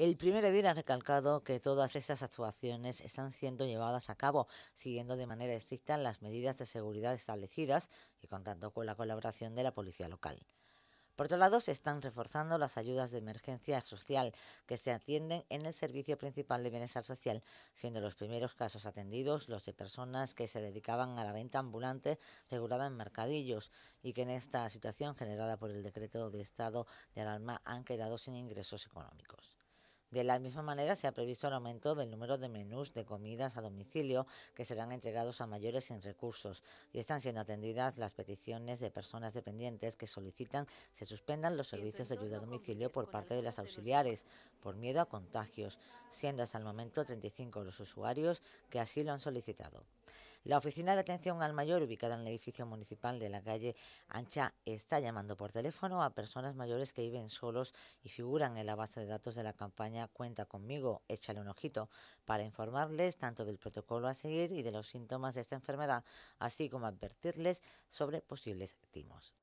El primer día ha recalcado que todas estas actuaciones están siendo llevadas a cabo, siguiendo de manera estricta las medidas de seguridad establecidas y contando con la colaboración de la policía local. Por otro lado, se están reforzando las ayudas de emergencia social que se atienden en el Servicio Principal de Bienestar Social, siendo los primeros casos atendidos los de personas que se dedicaban a la venta ambulante regulada en mercadillos y que en esta situación generada por el decreto de estado de alarma han quedado sin ingresos económicos. De la misma manera, se ha previsto el aumento del número de menús de comidas a domicilio que serán entregados a mayores sin recursos y están siendo atendidas las peticiones de personas dependientes que solicitan se suspendan los servicios de ayuda a domicilio por parte de las auxiliares por miedo a contagios, siendo hasta el momento 35 los usuarios que así lo han solicitado. La oficina de atención al mayor, ubicada en el edificio municipal de la calle Ancha, está llamando por teléfono a personas mayores que viven solos y figuran en la base de datos de la campaña Cuenta conmigo, échale un ojito, para informarles tanto del protocolo a seguir y de los síntomas de esta enfermedad, así como advertirles sobre posibles timos.